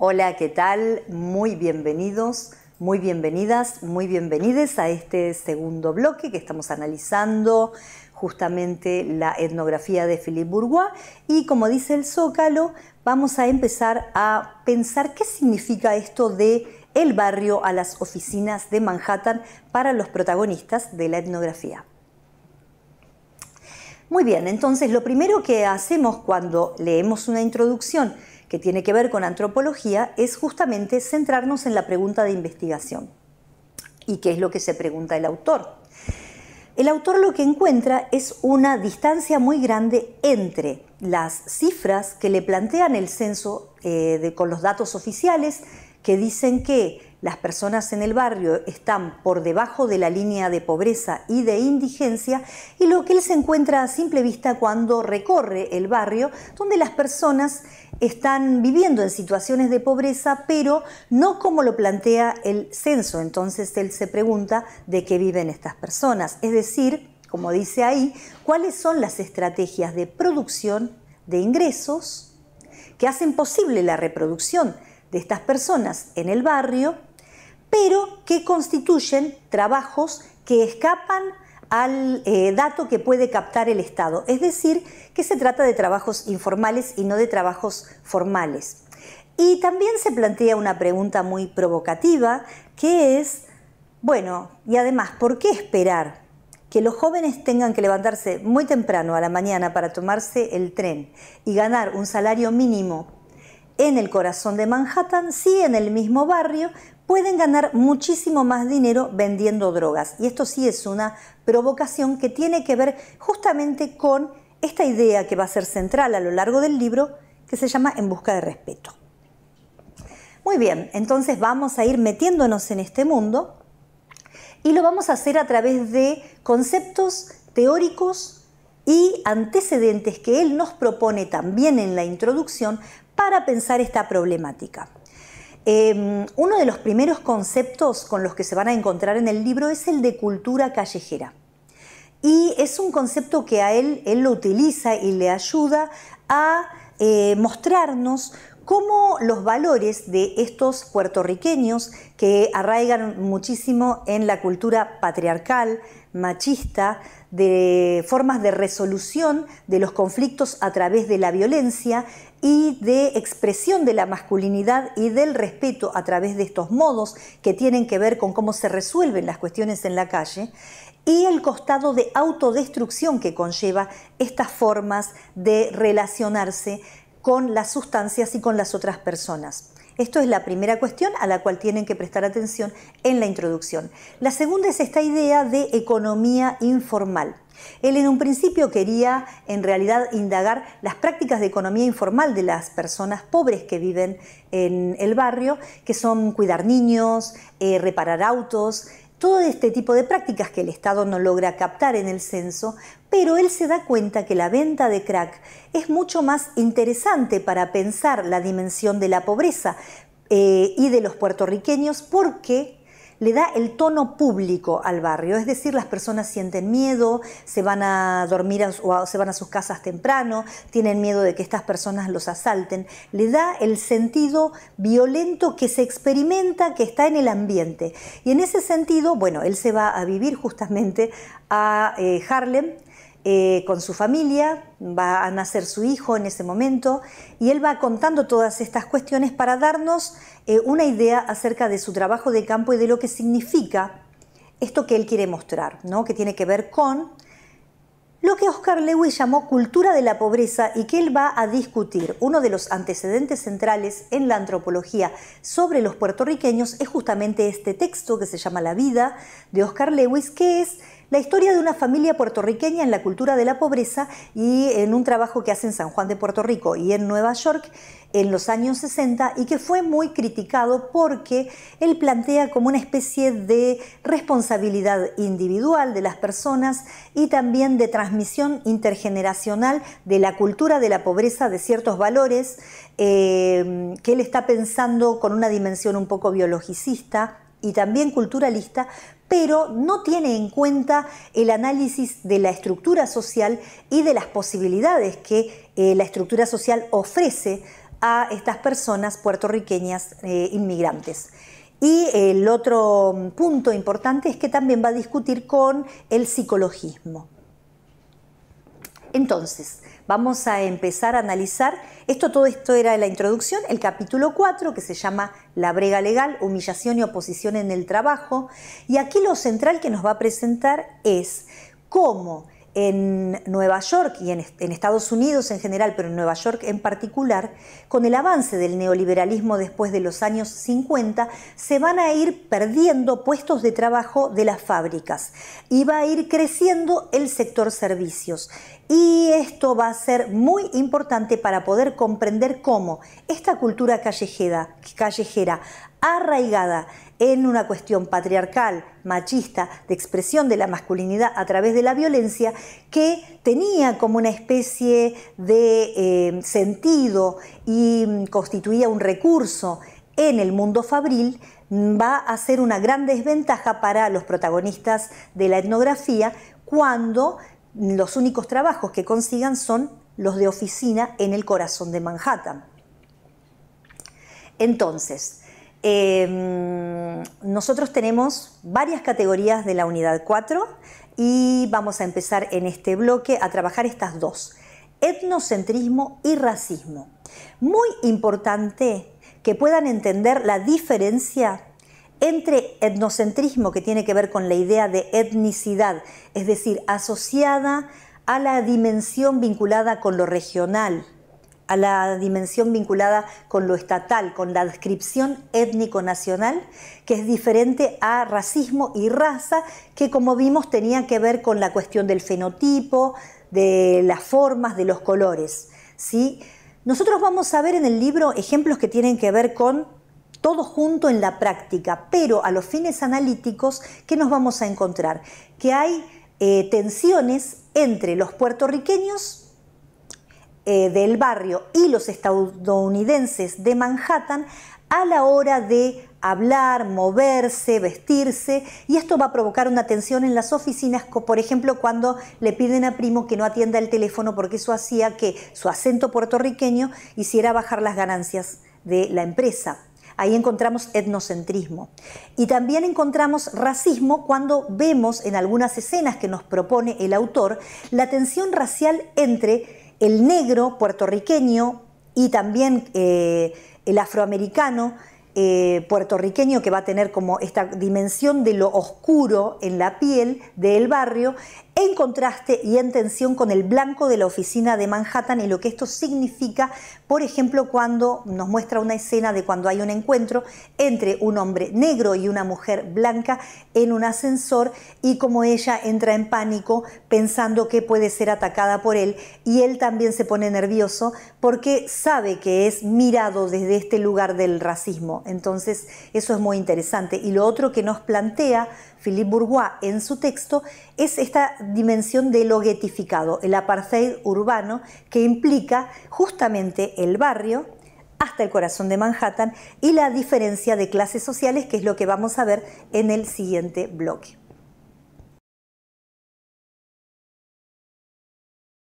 Hola, ¿qué tal? Muy bienvenidos, muy bienvenidas, muy bienvenides a este segundo bloque que estamos analizando justamente la etnografía de Philippe Bourgois y como dice el Zócalo, vamos a empezar a pensar qué significa esto de el barrio a las oficinas de Manhattan para los protagonistas de la etnografía. Muy bien, entonces lo primero que hacemos cuando leemos una introducción que tiene que ver con antropología, es justamente centrarnos en la pregunta de investigación. ¿Y qué es lo que se pregunta el autor? El autor lo que encuentra es una distancia muy grande entre las cifras que le plantean el censo eh, con los datos oficiales, que dicen que las personas en el barrio están por debajo de la línea de pobreza y de indigencia y lo que él se encuentra a simple vista cuando recorre el barrio, donde las personas están viviendo en situaciones de pobreza, pero no como lo plantea el censo. Entonces él se pregunta de qué viven estas personas. Es decir, como dice ahí, cuáles son las estrategias de producción de ingresos que hacen posible la reproducción de estas personas en el barrio pero que constituyen trabajos que escapan al eh, dato que puede captar el Estado. Es decir, que se trata de trabajos informales y no de trabajos formales. Y también se plantea una pregunta muy provocativa, que es, bueno, y además, ¿por qué esperar que los jóvenes tengan que levantarse muy temprano a la mañana para tomarse el tren y ganar un salario mínimo en el corazón de Manhattan, sí en el mismo barrio, pueden ganar muchísimo más dinero vendiendo drogas. Y esto sí es una provocación que tiene que ver justamente con esta idea que va a ser central a lo largo del libro, que se llama En Busca de Respeto. Muy bien, entonces vamos a ir metiéndonos en este mundo y lo vamos a hacer a través de conceptos teóricos y antecedentes que él nos propone también en la introducción para pensar esta problemática. Em, uno de los primeros conceptos con los que se van a encontrar en el libro es el de cultura callejera. Y es un concepto que a él, él lo utiliza y le ayuda a eh, mostrarnos cómo los valores de estos puertorriqueños que arraigan muchísimo en la cultura patriarcal, machista, de formas de resolución de los conflictos a través de la violencia y de expresión de la masculinidad y del respeto a través de estos modos que tienen que ver con cómo se resuelven las cuestiones en la calle y el costado de autodestrucción que conlleva estas formas de relacionarse con las sustancias y con las otras personas. Esto es la primera cuestión a la cual tienen que prestar atención en la introducción. La segunda es esta idea de economía informal. Él en un principio quería en realidad indagar las prácticas de economía informal de las personas pobres que viven en el barrio, que son cuidar niños, eh, reparar autos, todo este tipo de prácticas que el Estado no logra captar en el censo, pero él se da cuenta que la venta de crack es mucho más interesante para pensar la dimensión de la pobreza eh, y de los puertorriqueños porque le da el tono público al barrio, es decir, las personas sienten miedo, se van a dormir o se van a sus casas temprano, tienen miedo de que estas personas los asalten, le da el sentido violento que se experimenta, que está en el ambiente. Y en ese sentido, bueno, él se va a vivir justamente a eh, Harlem, eh, con su familia, va a nacer su hijo en ese momento, y él va contando todas estas cuestiones para darnos eh, una idea acerca de su trabajo de campo y de lo que significa esto que él quiere mostrar, ¿no? que tiene que ver con lo que Oscar Lewis llamó cultura de la pobreza y que él va a discutir. Uno de los antecedentes centrales en la antropología sobre los puertorriqueños es justamente este texto que se llama La vida de Oscar Lewis, que es la historia de una familia puertorriqueña en la cultura de la pobreza y en un trabajo que hace en San Juan de Puerto Rico y en Nueva York en los años 60 y que fue muy criticado porque él plantea como una especie de responsabilidad individual de las personas y también de transmisión intergeneracional de la cultura de la pobreza de ciertos valores eh, que él está pensando con una dimensión un poco biologicista y también culturalista, pero no tiene en cuenta el análisis de la estructura social y de las posibilidades que eh, la estructura social ofrece a estas personas puertorriqueñas eh, inmigrantes. Y el otro punto importante es que también va a discutir con el psicologismo. Entonces, vamos a empezar a analizar, esto todo esto era la introducción, el capítulo 4 que se llama La brega legal, humillación y oposición en el trabajo, y aquí lo central que nos va a presentar es cómo en Nueva York y en, Estados Unidos en general, pero en Nueva York en particular, con el avance del neoliberalismo después de los años 50, se van a ir perdiendo puestos de trabajo de las fábricas y va a ir creciendo el sector servicios. Y esto va a ser muy importante para poder comprender cómo esta cultura callejera arraigada en una cuestión patriarcal, machista, de expresión de la masculinidad a través de la violencia, que tenía como una especie de eh, sentido y mm, constituía un recurso en el mundo fabril, mm, va a ser una gran desventaja para los protagonistas de la etnografía cuando mm, los únicos trabajos que consigan son los de oficina en el corazón de Manhattan. Entonces, Em, nosotros tenemos varias categorías de la unidad 4 y vamos a empezar en este bloque a trabajar estas dos, etnocentrismo y racismo. Muy importante que puedan entender la diferencia entre etnocentrismo, que tiene que ver con la idea de etnicidad, es decir, asociada a la dimensión vinculada con lo regional, a la dimensión vinculada con lo estatal, con la descripción étnico-nacional, que es diferente a racismo y raza, que como vimos tenía que ver con la cuestión del fenotipo, de las formas, de los colores. ¿sí? Nosotros vamos a ver en el libro ejemplos que tienen que ver con todo junto en la práctica, pero a los fines analíticos, ¿qué nos vamos a encontrar? Que hay eh, tensiones entre los puertorriqueños eh, del barrio y los estadounidenses de Manhattan a la hora de hablar, moverse, vestirse, y esto va a provocar una tensión en las oficinas, por ejemplo, cuando le piden a Primo que no atienda el teléfono porque eso hacía que su acento puertorriqueño hiciera bajar las ganancias de la empresa. Ahí encontramos etnocentrismo. Y también encontramos racismo cuando vemos en algunas escenas que nos propone el autor la tensión racial entre el negro puertorriqueño y también eh, el afroamericano eh, puertorriqueño que va a tener como esta dimensión de lo oscuro en la piel del barrio en contraste y en tensión con el blanco de la oficina de Manhattan y lo que esto significa, por ejemplo, cuando nos muestra una escena de cuando hay un encuentro entre un hombre negro y una mujer blanca en un ascensor y como ella entra en pánico pensando que puede ser atacada por él y él también se pone nervioso porque sabe que es mirado desde este lugar del racismo. Entonces, eso es muy interesante. Y lo otro que nos plantea Philippe Bourgois en su texto es esta dimensión de lo getificado, el apartheid urbano que implica justamente el barrio hasta el corazón de Manhattan y la diferencia de clases sociales, que es lo que vamos a ver en el siguiente bloque.